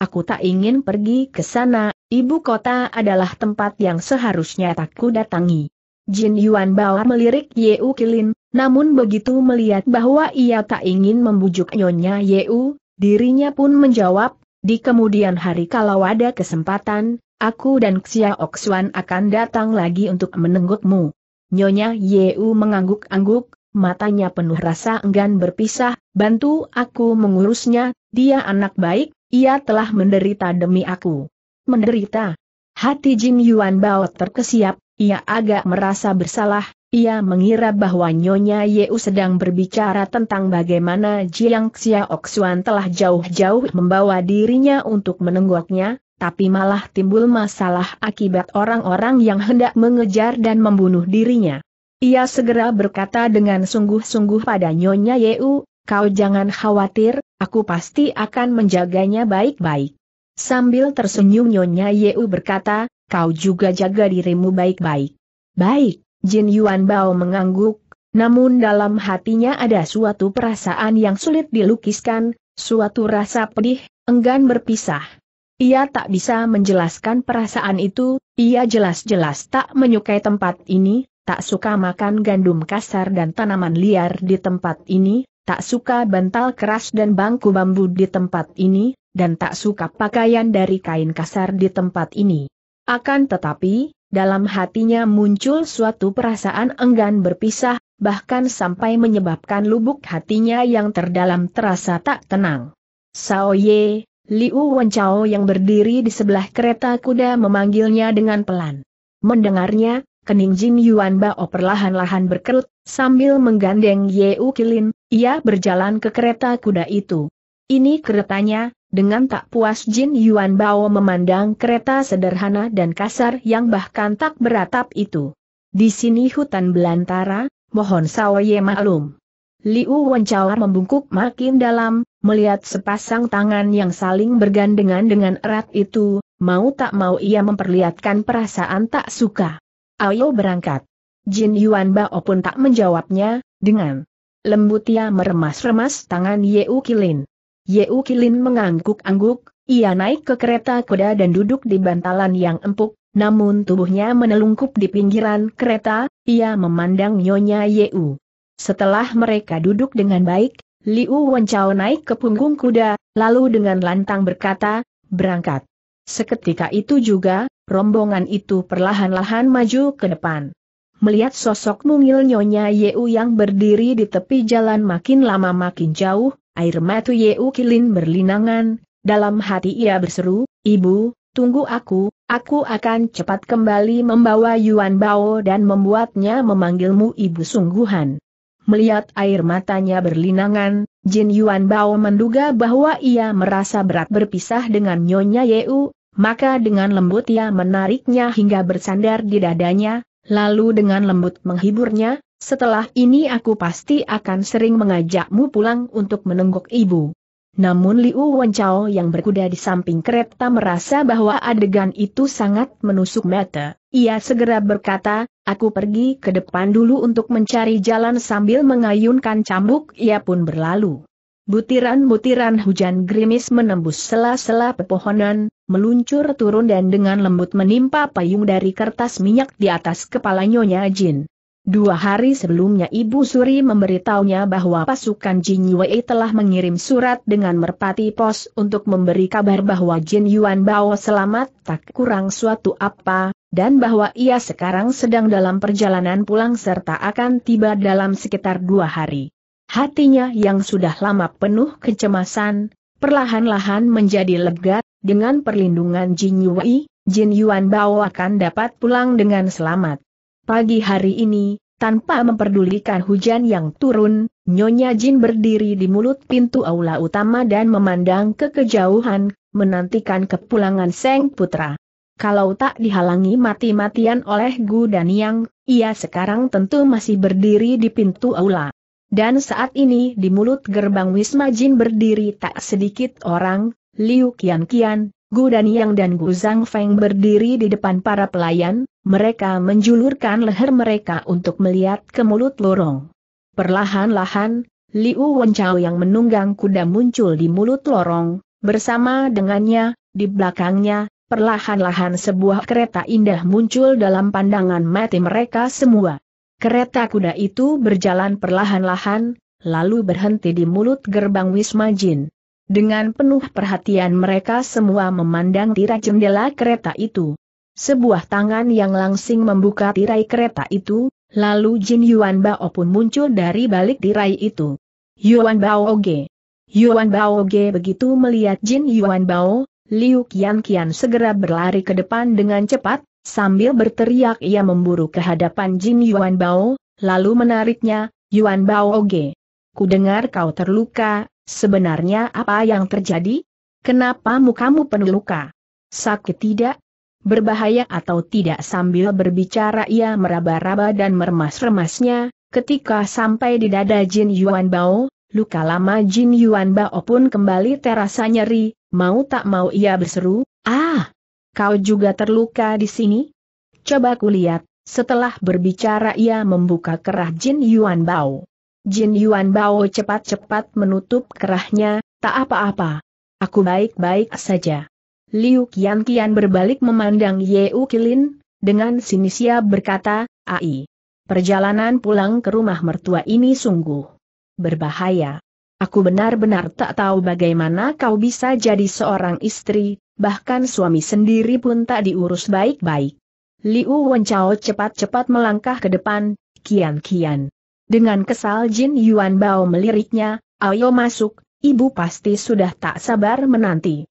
Aku tak ingin pergi ke sana, ibu kota adalah tempat yang seharusnya takku datangi. Jin Yuan Bao melirik Yeu Kilin, namun begitu melihat bahwa ia tak ingin membujuk Nyonya Yeu, dirinya pun menjawab, di kemudian hari kalau ada kesempatan, aku dan Xia Oxuan akan datang lagi untuk menenggukmu. Nyonya Yeu mengangguk-angguk, matanya penuh rasa enggan berpisah, bantu aku mengurusnya, dia anak baik, ia telah menderita demi aku. Menderita. Hati Jin Yuan Bao terkesiap, ia agak merasa bersalah, ia mengira bahwa Nyonya Yeu sedang berbicara tentang bagaimana Jiang Xia Oxuan telah jauh-jauh membawa dirinya untuk menenggoknya, tapi malah timbul masalah akibat orang-orang yang hendak mengejar dan membunuh dirinya. Ia segera berkata dengan sungguh-sungguh pada Nyonya Yeu, kau jangan khawatir, aku pasti akan menjaganya baik-baik. Sambil tersenyum Nyonya Yeu berkata, kau juga jaga dirimu baik-baik. Baik, Jin Yuan Bao mengangguk, namun dalam hatinya ada suatu perasaan yang sulit dilukiskan, suatu rasa pedih, enggan berpisah. Ia tak bisa menjelaskan perasaan itu, ia jelas-jelas tak menyukai tempat ini, tak suka makan gandum kasar dan tanaman liar di tempat ini, tak suka bantal keras dan bangku bambu di tempat ini, dan tak suka pakaian dari kain kasar di tempat ini. Akan tetapi, dalam hatinya muncul suatu perasaan enggan berpisah, bahkan sampai menyebabkan lubuk hatinya yang terdalam terasa tak tenang. Sao Ye, Liu Wenchao yang berdiri di sebelah kereta kuda memanggilnya dengan pelan. Mendengarnya, kening Jin Yuan Bao perlahan-lahan berkerut, sambil menggandeng Ye Yeu Kilin, ia berjalan ke kereta kuda itu. Ini keretanya, dengan tak puas Jin Yuan Bao memandang kereta sederhana dan kasar yang bahkan tak beratap itu. Di sini hutan belantara, mohon sawaye maklum. Liu Wencawar membungkuk makin dalam, melihat sepasang tangan yang saling bergandengan dengan erat itu, mau tak mau ia memperlihatkan perasaan tak suka. Ayo berangkat. Jin Yuan Bao pun tak menjawabnya, dengan lembut ia meremas-remas tangan Yeu Kilin. Yeu Kilin mengangguk-angguk, ia naik ke kereta kuda dan duduk di bantalan yang empuk, namun tubuhnya menelungkup di pinggiran kereta, ia memandang Nyonya Yeu. Setelah mereka duduk dengan baik, Liu Wenchao naik ke punggung kuda, lalu dengan lantang berkata, berangkat. Seketika itu juga, rombongan itu perlahan-lahan maju ke depan. Melihat sosok mungil Nyonya Yeu yang berdiri di tepi jalan makin lama makin jauh, air mata Yeu Kilin berlinangan, dalam hati ia berseru, Ibu, tunggu aku, aku akan cepat kembali membawa Yuan Bao dan membuatnya memanggilmu ibu sungguhan. Melihat air matanya berlinangan, Jin Yuan Bao menduga bahwa ia merasa berat berpisah dengan Nyonya Yeu, maka dengan lembut ia menariknya hingga bersandar di dadanya, lalu dengan lembut menghiburnya, setelah ini aku pasti akan sering mengajakmu pulang untuk menengok ibu. Namun Liu Wenchao yang berkuda di samping kereta merasa bahwa adegan itu sangat menusuk mata, ia segera berkata, Aku pergi ke depan dulu untuk mencari jalan sambil mengayunkan cambuk, ia pun berlalu. Butiran-butiran hujan gerimis menembus sela-sela pepohonan, meluncur turun dan dengan lembut menimpa payung dari kertas minyak di atas kepala Nyonya Jin. Dua hari sebelumnya Ibu Suri memberitahunya bahwa pasukan Jin Yue telah mengirim surat dengan merpati pos untuk memberi kabar bahwa Jin Yuan Bao selamat tak kurang suatu apa, dan bahwa ia sekarang sedang dalam perjalanan pulang serta akan tiba dalam sekitar dua hari. Hatinya yang sudah lama penuh kecemasan, perlahan-lahan menjadi lega, dengan perlindungan Jin Yui, Jin Yuan Bao akan dapat pulang dengan selamat. Pagi hari ini, tanpa memperdulikan hujan yang turun, Nyonya Jin berdiri di mulut pintu aula utama dan memandang ke kejauhan, menantikan kepulangan Seng Putra kalau tak dihalangi mati-matian oleh Gu dan Yang, ia sekarang tentu masih berdiri di pintu aula. Dan saat ini di mulut gerbang Wisma Jin berdiri tak sedikit orang, Liu Qian Qian, Gu dan Yang dan Gu Zhang Feng berdiri di depan para pelayan, mereka menjulurkan leher mereka untuk melihat ke mulut lorong. Perlahan-lahan, Liu Wenchao yang menunggang kuda muncul di mulut lorong, bersama dengannya, di belakangnya, perlahan-lahan sebuah kereta indah muncul dalam pandangan mati mereka semua. Kereta kuda itu berjalan perlahan-lahan, lalu berhenti di mulut gerbang Wisma Jin. Dengan penuh perhatian mereka semua memandang tirai jendela kereta itu. Sebuah tangan yang langsing membuka tirai kereta itu, lalu Jin Yuan Bao pun muncul dari balik tirai itu. Yuan Bao Ge. Yuan Bao Ge begitu melihat Jin Yuan Bao, Liu Qian Qian segera berlari ke depan dengan cepat, sambil berteriak ia memburu ke hadapan Jin Yuan Bao, lalu menariknya, Yuan Bao Oge. Ku dengar kau terluka, sebenarnya apa yang terjadi? Kenapa mukamu penuh luka? Sakit tidak? Berbahaya atau tidak sambil berbicara ia meraba-raba dan meremas remasnya ketika sampai di dada Jin Yuan Bao, Luka lama Jin Yuan Bao pun kembali terasa nyeri, mau tak mau ia berseru, Ah! Kau juga terluka di sini? Coba kulihat, setelah berbicara ia membuka kerah Jin Yuan Bao. Jin Yuan Bao cepat-cepat menutup kerahnya, tak apa-apa. Aku baik-baik saja. Liu Qian Qian berbalik memandang Ye U Kilin, dengan sinisia berkata, Ai. Perjalanan pulang ke rumah mertua ini sungguh berbahaya. Aku benar-benar tak tahu bagaimana kau bisa jadi seorang istri, bahkan suami sendiri pun tak diurus baik-baik. Liu Wenchao cepat-cepat melangkah ke depan, kian-kian. Dengan kesal Jin Yuan Bao meliriknya, ayo masuk, ibu pasti sudah tak sabar menanti.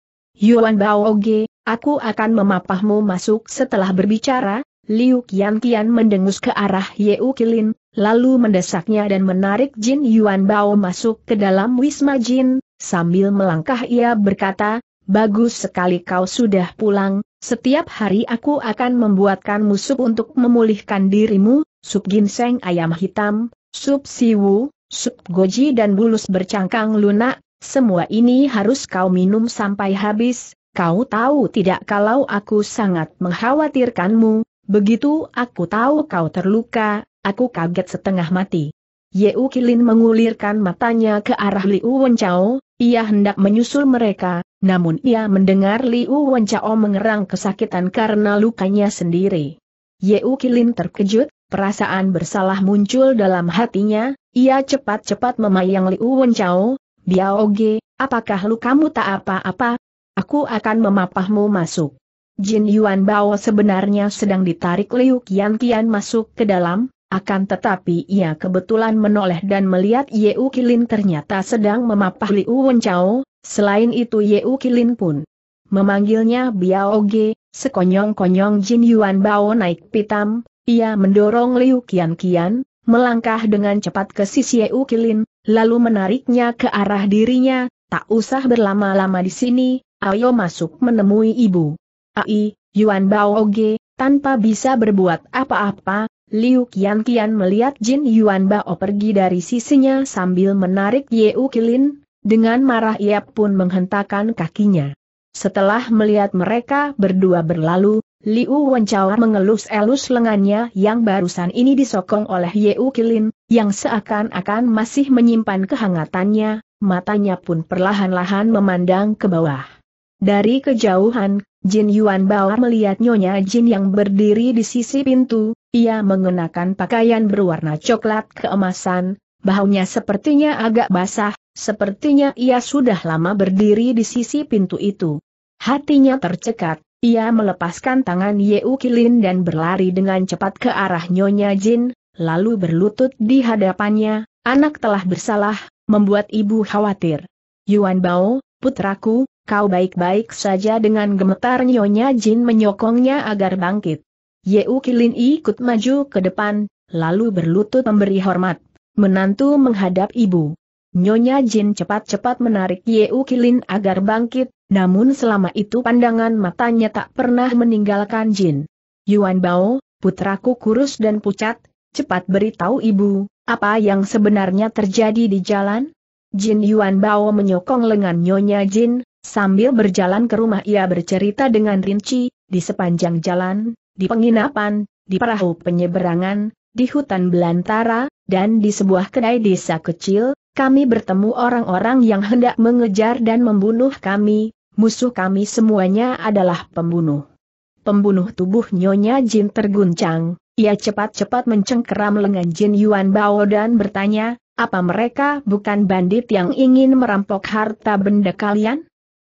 Yuan Bao Oge, aku akan memapahmu masuk setelah berbicara, Liu Kian kian mendengus ke arah Yeu Kilin, lalu mendesaknya dan menarik Jin Yuan Bao masuk ke dalam Wisma Jin, sambil melangkah ia berkata, Bagus sekali kau sudah pulang, setiap hari aku akan membuatkan musuh untuk memulihkan dirimu, sup ginseng ayam hitam, sup siwu, sup goji dan bulus bercangkang lunak, semua ini harus kau minum sampai habis, kau tahu tidak kalau aku sangat mengkhawatirkanmu, begitu aku tahu kau terluka, Aku kaget setengah mati. Ye Kilin mengulirkan matanya ke arah Liu Wenchao, ia hendak menyusul mereka, namun ia mendengar Liu Wenchao mengerang kesakitan karena lukanya sendiri. Ye Kilin terkejut, perasaan bersalah muncul dalam hatinya, ia cepat-cepat memayang Liu Wenchao, Biaoge, apakah lukamu tak apa-apa? Aku akan memapahmu masuk. Jin Yuan Bao sebenarnya sedang ditarik Liu Qian Qian masuk ke dalam, akan tetapi ia kebetulan menoleh dan melihat Yeu Kilin ternyata sedang memapah Liu Wencao. selain itu Yeu Kilin pun memanggilnya Biao Ge, sekonyong-konyong Jin Yuan Bao naik pitam, ia mendorong Liu Kian Kian, melangkah dengan cepat ke sisi Yeu Kilin, lalu menariknya ke arah dirinya, tak usah berlama-lama di sini, ayo masuk menemui ibu. Ai, Yuan Bao Ge, tanpa bisa berbuat apa-apa, Liu Qian Qian melihat Jin Yuan Bao pergi dari sisinya sambil menarik U Kilin, dengan marah ia pun menghentakkan kakinya. Setelah melihat mereka berdua berlalu, Liu Wencawa mengelus-elus lengannya yang barusan ini disokong oleh U Kilin, yang seakan-akan masih menyimpan kehangatannya, matanya pun perlahan-lahan memandang ke bawah. Dari kejauhan, Jin Yuan Bao melihat Nyonya Jin yang berdiri di sisi pintu, ia mengenakan pakaian berwarna coklat keemasan, bahunya sepertinya agak basah, sepertinya ia sudah lama berdiri di sisi pintu itu. Hatinya tercekat, ia melepaskan tangan Ye Kilin dan berlari dengan cepat ke arah Nyonya Jin, lalu berlutut di hadapannya, anak telah bersalah, membuat ibu khawatir. Yuan Bao, putraku, kau baik-baik saja dengan gemetar Nyonya Jin menyokongnya agar bangkit. Yeu Kilin ikut maju ke depan, lalu berlutut memberi hormat. Menantu menghadap ibu. Nyonya Jin cepat-cepat menarik Yeu Kilin agar bangkit, namun selama itu pandangan matanya tak pernah meninggalkan Jin. Yuan Bao, putraku kurus dan pucat, cepat beritahu ibu, apa yang sebenarnya terjadi di jalan? Jin Yuan Bao menyokong lengan Nyonya Jin, Sambil berjalan ke rumah ia bercerita dengan rinci, di sepanjang jalan, di penginapan, di perahu penyeberangan, di hutan belantara, dan di sebuah kedai desa kecil, kami bertemu orang-orang yang hendak mengejar dan membunuh kami, musuh kami semuanya adalah pembunuh. Pembunuh tubuh Nyonya Jin terguncang, ia cepat-cepat mencengkeram lengan Jin Yuan Bao dan bertanya, apa mereka bukan bandit yang ingin merampok harta benda kalian?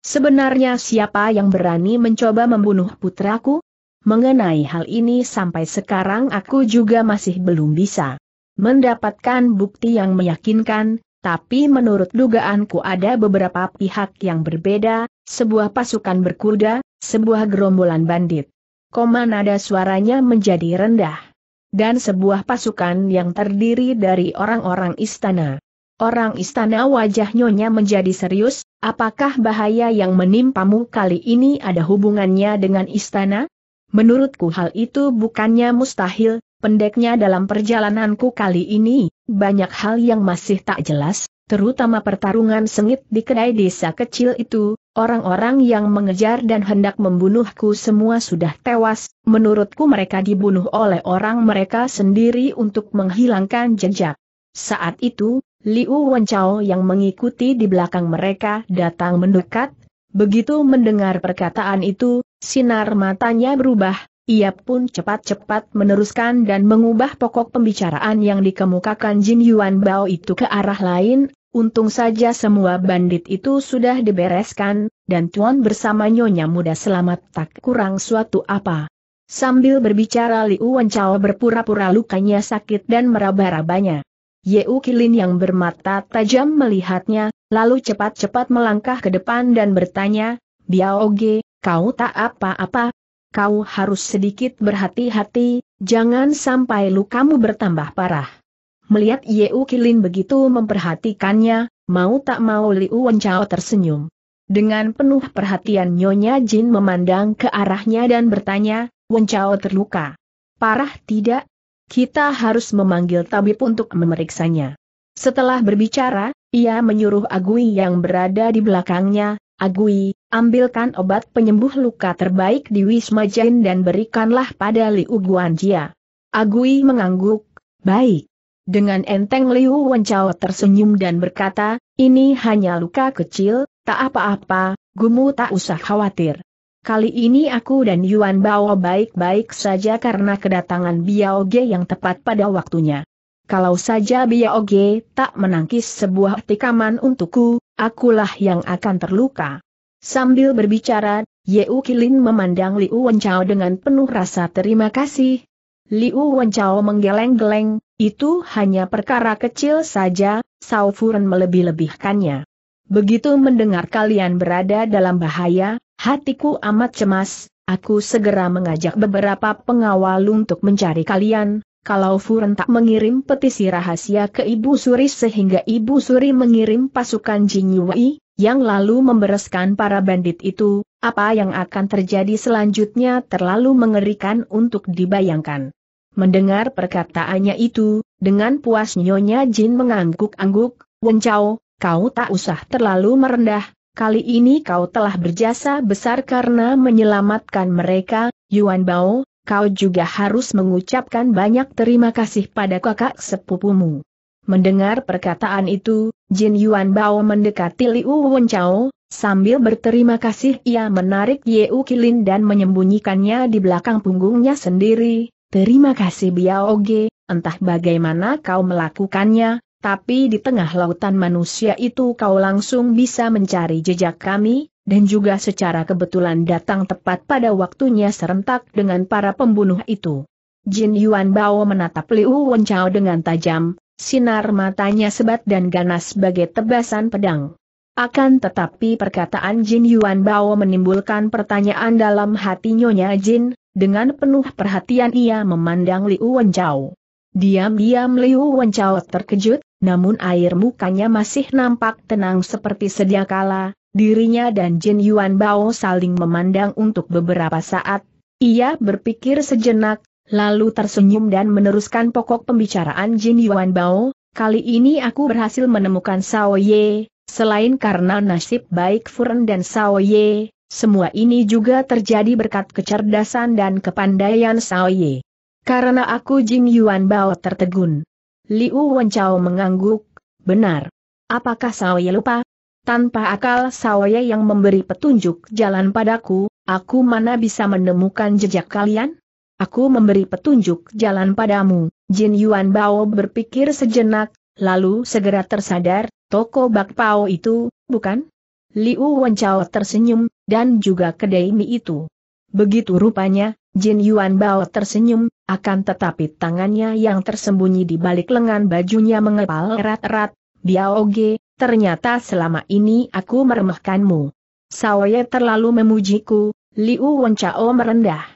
Sebenarnya siapa yang berani mencoba membunuh putraku? Mengenai hal ini sampai sekarang aku juga masih belum bisa mendapatkan bukti yang meyakinkan, tapi menurut dugaanku ada beberapa pihak yang berbeda, sebuah pasukan berkuda, sebuah gerombolan bandit. nada suaranya menjadi rendah. Dan sebuah pasukan yang terdiri dari orang-orang istana. Orang istana wajah nyonya menjadi serius, Apakah bahaya yang menimpamu kali ini ada hubungannya dengan istana? Menurutku hal itu bukannya mustahil, pendeknya dalam perjalananku kali ini, banyak hal yang masih tak jelas, terutama pertarungan sengit di kedai desa kecil itu, orang-orang yang mengejar dan hendak membunuhku semua sudah tewas, menurutku mereka dibunuh oleh orang mereka sendiri untuk menghilangkan jejak. Saat itu, Liu Wenchao yang mengikuti di belakang mereka datang mendekat, begitu mendengar perkataan itu, sinar matanya berubah, ia pun cepat-cepat meneruskan dan mengubah pokok pembicaraan yang dikemukakan Jin Yuan Bao itu ke arah lain, untung saja semua bandit itu sudah dibereskan, dan Tuan bersama Nyonya Muda selamat tak kurang suatu apa. Sambil berbicara Liu Wenchao berpura-pura lukanya sakit dan meraba-rabanya. Yeu Kilin yang bermata tajam melihatnya, lalu cepat-cepat melangkah ke depan dan bertanya, Biaoge, kau tak apa-apa? Kau harus sedikit berhati-hati, jangan sampai lukamu bertambah parah. Melihat Yeu Kilin begitu memperhatikannya, mau tak mau Liu Wenchao tersenyum. Dengan penuh perhatian Nyonya Jin memandang ke arahnya dan bertanya, Wenchao terluka. Parah tidak? Kita harus memanggil tabib untuk memeriksanya. Setelah berbicara, ia menyuruh Agui yang berada di belakangnya, Agui, ambilkan obat penyembuh luka terbaik di Wisma Jain dan berikanlah pada Liu Guanjia. Agui mengangguk, baik. Dengan enteng Liu Wenchao tersenyum dan berkata, ini hanya luka kecil, tak apa-apa, gumu tak usah khawatir. Kali ini aku dan Yuan Bao baik-baik saja karena kedatangan Biao Ge yang tepat pada waktunya. Kalau saja Biao Ge tak menangkis sebuah tikaman untukku, akulah yang akan terluka. Sambil berbicara, U Kilin memandang Liu Wenchao dengan penuh rasa terima kasih. Liu Wenchao menggeleng-geleng, itu hanya perkara kecil saja, Sao Furen melebih-lebihkannya. Begitu mendengar kalian berada dalam bahaya, Hatiku amat cemas, aku segera mengajak beberapa pengawal untuk mencari kalian, kalau Furen tak mengirim petisi rahasia ke Ibu Suri sehingga Ibu Suri mengirim pasukan Jinyuwei, yang lalu membereskan para bandit itu, apa yang akan terjadi selanjutnya terlalu mengerikan untuk dibayangkan. Mendengar perkataannya itu, dengan puas Nyonya Jin mengangguk-angguk, Wen Wencau, kau tak usah terlalu merendah, Kali ini kau telah berjasa besar karena menyelamatkan mereka, Yuan Bao, kau juga harus mengucapkan banyak terima kasih pada kakak sepupumu. Mendengar perkataan itu, Jin Yuan Bao mendekati Liu Wenchao, sambil berterima kasih ia menarik Yeu Kilin dan menyembunyikannya di belakang punggungnya sendiri. Terima kasih Biao Ge, entah bagaimana kau melakukannya, tapi di tengah lautan manusia itu kau langsung bisa mencari jejak kami, dan juga secara kebetulan datang tepat pada waktunya serentak dengan para pembunuh itu. Jin Yuan Bao menatap Liu Wenchao dengan tajam, sinar matanya sebat dan ganas sebagai tebasan pedang. Akan tetapi perkataan Jin Yuan Bao menimbulkan pertanyaan dalam hati Nyonya Jin, dengan penuh perhatian ia memandang Liu Wenchao. Diam-diam Liu Wenchao terkejut, namun air mukanya masih nampak tenang seperti sedia kala, dirinya dan Jin Yuan Bao saling memandang untuk beberapa saat, ia berpikir sejenak, lalu tersenyum dan meneruskan pokok pembicaraan Jin Yuan Bao, kali ini aku berhasil menemukan Sao Ye, selain karena nasib baik Furen dan Sao Ye, semua ini juga terjadi berkat kecerdasan dan kepandaian Sao Ye. Karena aku Jin Yuan Bao tertegun. Liu Wenchao mengangguk, benar. Apakah Saoye lupa? Tanpa akal Saoye yang memberi petunjuk jalan padaku, aku mana bisa menemukan jejak kalian? Aku memberi petunjuk jalan padamu, Jin Yuan Bao berpikir sejenak, lalu segera tersadar, toko bakpao itu, bukan? Liu Wenchao tersenyum, dan juga kedai mie itu. Begitu rupanya, Jin Yuan Bao tersenyum, akan tetapi tangannya yang tersembunyi di balik lengan bajunya mengepal erat-erat, Biaoge, ternyata selama ini aku meremehkanmu. Saoye terlalu memujiku, Liu Wencao merendah.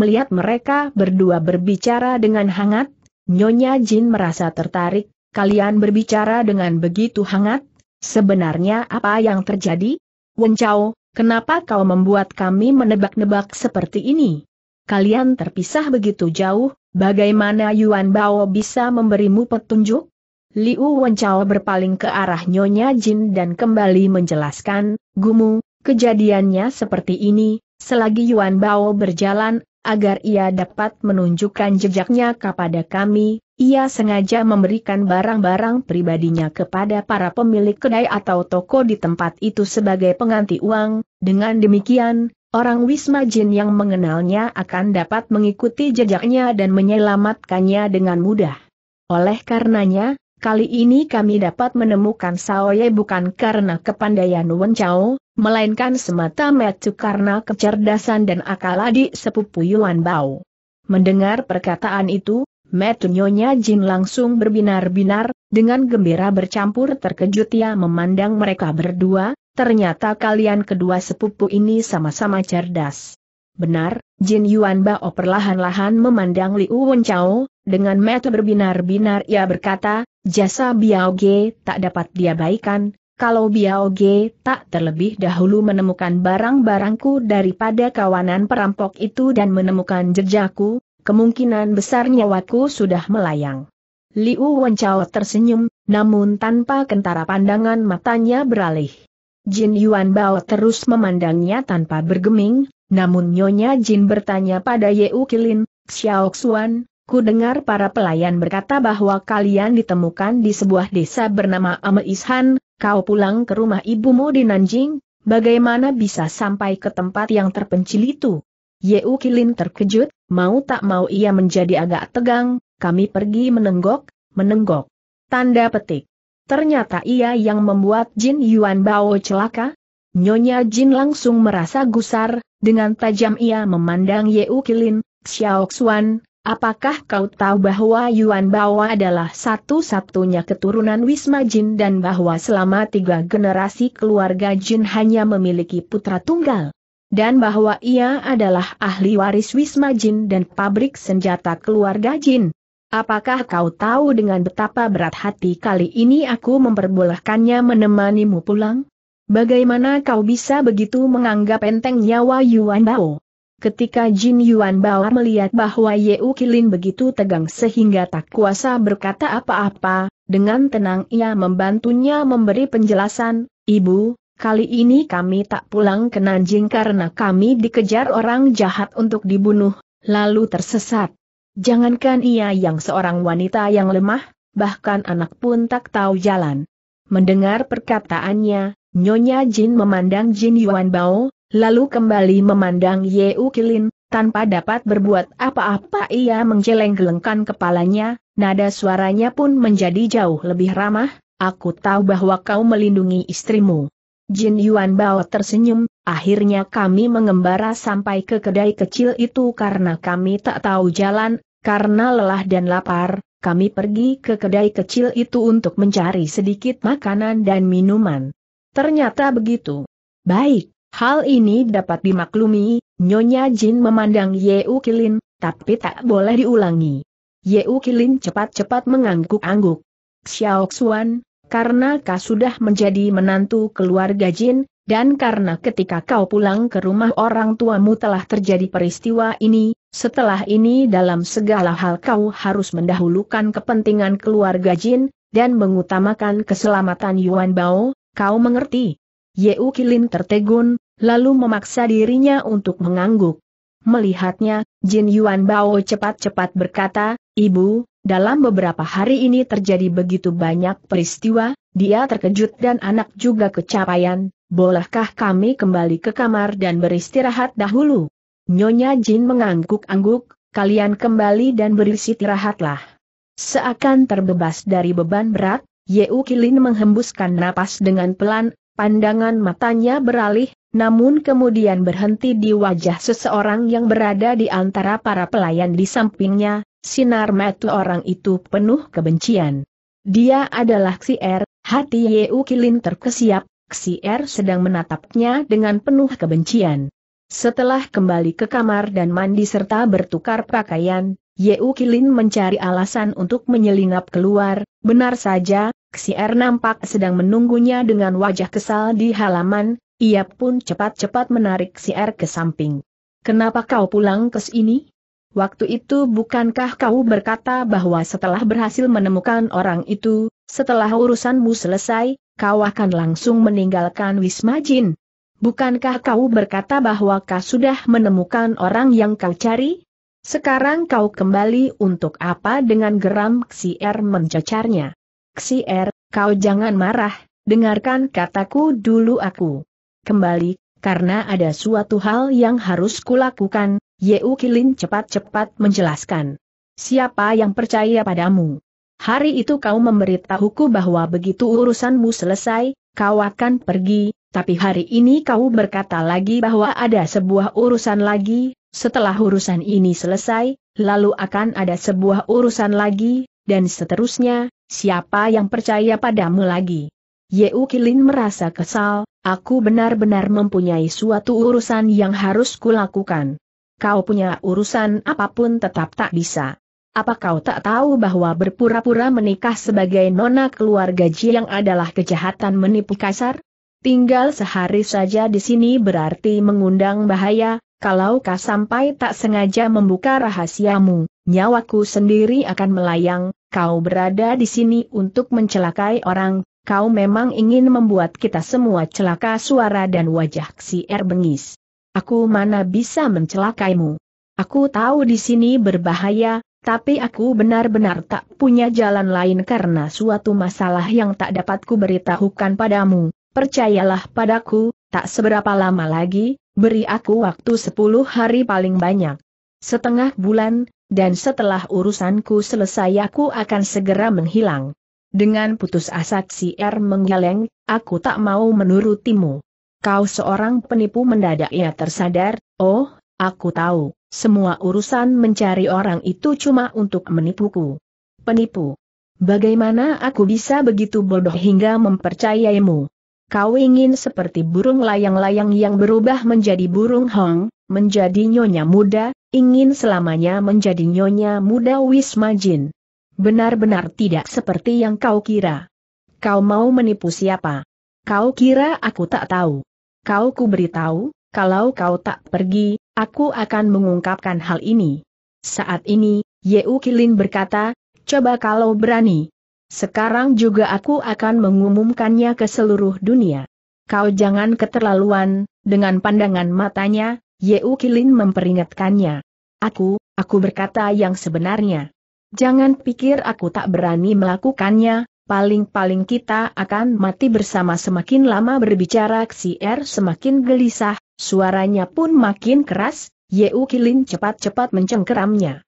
Melihat mereka berdua berbicara dengan hangat, Nyonya Jin merasa tertarik, kalian berbicara dengan begitu hangat, sebenarnya apa yang terjadi? Wencao, kenapa kau membuat kami menebak-nebak seperti ini? kalian terpisah begitu jauh, bagaimana Yuan Bao bisa memberimu petunjuk? Liu Wenchao berpaling ke arah Nyonya Jin dan kembali menjelaskan, Gumu, kejadiannya seperti ini, selagi Yuan Bao berjalan, agar ia dapat menunjukkan jejaknya kepada kami, ia sengaja memberikan barang-barang pribadinya kepada para pemilik kedai atau toko di tempat itu sebagai pengganti uang, dengan demikian, Orang Wisma Jin yang mengenalnya akan dapat mengikuti jejaknya dan menyelamatkannya dengan mudah. Oleh karenanya, kali ini kami dapat menemukan Saoye bukan karena kepandaian Wen Chao, melainkan semata metu karena kecerdasan dan akal adik sepupu Yuan Bao. Mendengar perkataan itu, metu nyonya Jin langsung berbinar-binar, dengan gembira bercampur terkejut ia memandang mereka berdua, Ternyata kalian kedua sepupu ini sama-sama cerdas. Benar, Jin Yuan Bao perlahan-lahan memandang Liu Wenchao, dengan metode berbinar-binar ia berkata, jasa Biao Ge tak dapat diabaikan. kalau Biao Ge tak terlebih dahulu menemukan barang-barangku daripada kawanan perampok itu dan menemukan jejakku, kemungkinan besar nyawaku sudah melayang. Liu Wenchao tersenyum, namun tanpa kentara pandangan matanya beralih. Jin Yuan Bao terus memandangnya tanpa bergeming, namun Nyonya Jin bertanya pada Yeu Kilin, Xiao Xuan, ku dengar para pelayan berkata bahwa kalian ditemukan di sebuah desa bernama Ameishan, kau pulang ke rumah ibumu di Nanjing, bagaimana bisa sampai ke tempat yang terpencil itu? Yeu Kilin terkejut, mau tak mau ia menjadi agak tegang, kami pergi menenggok, menenggok. Tanda petik. Ternyata ia yang membuat Jin Yuan Bao celaka? Nyonya Jin langsung merasa gusar, dengan tajam ia memandang Ye Ukilin, Xiao Xuan, apakah kau tahu bahwa Yuan Bao adalah satu-satunya keturunan Wisma Jin dan bahwa selama tiga generasi keluarga Jin hanya memiliki putra tunggal? dan bahwa ia adalah ahli waris Wisma Jin dan pabrik senjata keluarga Jin. Apakah kau tahu dengan betapa berat hati kali ini aku memperbolehkannya menemanimu pulang? Bagaimana kau bisa begitu menganggap enteng nyawa Yuan Bao? Ketika Jin Yuan Bao melihat bahwa Ye Kilin begitu tegang sehingga tak kuasa berkata apa-apa, dengan tenang ia membantunya memberi penjelasan, Ibu, Kali ini kami tak pulang ke Nanjing karena kami dikejar orang jahat untuk dibunuh, lalu tersesat. Jangankan ia yang seorang wanita yang lemah, bahkan anak pun tak tahu jalan. Mendengar perkataannya, Nyonya Jin memandang Jin Yuan Bao, lalu kembali memandang Ye Kilin, tanpa dapat berbuat apa-apa ia menggeleng-gelengkan kepalanya, nada suaranya pun menjadi jauh lebih ramah, aku tahu bahwa kau melindungi istrimu. Jin Yuan Bao tersenyum, akhirnya kami mengembara sampai ke kedai kecil itu karena kami tak tahu jalan, karena lelah dan lapar, kami pergi ke kedai kecil itu untuk mencari sedikit makanan dan minuman. Ternyata begitu. Baik, hal ini dapat dimaklumi, Nyonya Jin memandang Ye Kilin, tapi tak boleh diulangi. Ye Kilin cepat-cepat mengangguk-angguk. Xiao Xuan, karena kau sudah menjadi menantu keluarga Jin, dan karena ketika kau pulang ke rumah orang tuamu telah terjadi peristiwa ini, setelah ini dalam segala hal kau harus mendahulukan kepentingan keluarga Jin, dan mengutamakan keselamatan Yuan Bao, kau mengerti? Ye Kilin tertegun, lalu memaksa dirinya untuk mengangguk. Melihatnya, Jin Yuan Bao cepat-cepat berkata, Ibu, dalam beberapa hari ini terjadi begitu banyak peristiwa, dia terkejut dan anak juga kecapaian, bolehkah kami kembali ke kamar dan beristirahat dahulu? Nyonya Jin mengangguk-angguk, kalian kembali dan beristirahatlah. Seakan terbebas dari beban berat, Yeu Kilin menghembuskan napas dengan pelan, pandangan matanya beralih, namun kemudian berhenti di wajah seseorang yang berada di antara para pelayan di sampingnya, sinar mata orang itu penuh kebencian. Dia adalah Er, hati Yeu Kilin terkesiap, Er sedang menatapnya dengan penuh kebencian. Setelah kembali ke kamar dan mandi serta bertukar pakaian, Ye Kilin mencari alasan untuk menyelinap keluar, benar saja, Xier nampak sedang menunggunya dengan wajah kesal di halaman, ia pun cepat-cepat menarik Xier ke samping. Kenapa kau pulang ke sini? Waktu itu bukankah kau berkata bahwa setelah berhasil menemukan orang itu, setelah urusanmu selesai, kau akan langsung meninggalkan Wisma Jin? bukankah kau berkata bahwa kau sudah menemukan orang yang kau cari? Sekarang kau kembali untuk apa dengan geram Xier mencecarnya? Xier, kau jangan marah, dengarkan kataku dulu aku. Kembali, karena ada suatu hal yang harus kulakukan, Yeu Kilin cepat-cepat menjelaskan. Siapa yang percaya padamu? Hari itu kau memberitahuku bahwa begitu urusanmu selesai, kau akan pergi, tapi hari ini kau berkata lagi bahwa ada sebuah urusan lagi, setelah urusan ini selesai, lalu akan ada sebuah urusan lagi, dan seterusnya, siapa yang percaya padamu lagi? Yeu Kilin merasa kesal, aku benar-benar mempunyai suatu urusan yang harus kulakukan. Kau punya urusan apapun tetap tak bisa. Apa kau tak tahu bahwa berpura-pura menikah sebagai nona keluarga Ji yang adalah kejahatan menipu kasar? Tinggal sehari saja di sini berarti mengundang bahaya, kalau kau sampai tak sengaja membuka rahasiamu, nyawaku sendiri akan melayang, kau berada di sini untuk mencelakai orang, kau memang ingin membuat kita semua celaka suara dan wajah si er bengis. Aku mana bisa mencelakaimu? Aku tahu di sini berbahaya, tapi aku benar-benar tak punya jalan lain karena suatu masalah yang tak dapat kuberitahukan padamu, Percayalah padaku, tak seberapa lama lagi, beri aku waktu sepuluh hari paling banyak. Setengah bulan, dan setelah urusanku selesai aku akan segera menghilang. Dengan putus asa si R er menggeleng, aku tak mau menurutimu. Kau seorang penipu mendadak ia tersadar, oh, aku tahu, semua urusan mencari orang itu cuma untuk menipuku. Penipu. Bagaimana aku bisa begitu bodoh hingga mempercayaimu? Kau ingin seperti burung layang-layang yang berubah menjadi burung hong, menjadi nyonya muda, ingin selamanya menjadi nyonya muda Wisma Jin. Benar-benar tidak seperti yang kau kira. Kau mau menipu siapa? Kau kira aku tak tahu. Kau ku beritahu, kalau kau tak pergi, aku akan mengungkapkan hal ini. Saat ini, Yeu Kilin berkata, coba kalau berani, sekarang juga aku akan mengumumkannya ke seluruh dunia. Kau jangan keterlaluan, dengan pandangan matanya, Yeu Kilin memperingatkannya. Aku, aku berkata yang sebenarnya. Jangan pikir aku tak berani melakukannya, paling-paling kita akan mati bersama semakin lama berbicara Si R er semakin gelisah, suaranya pun makin keras, Yeu Kilin cepat-cepat mencengkeramnya.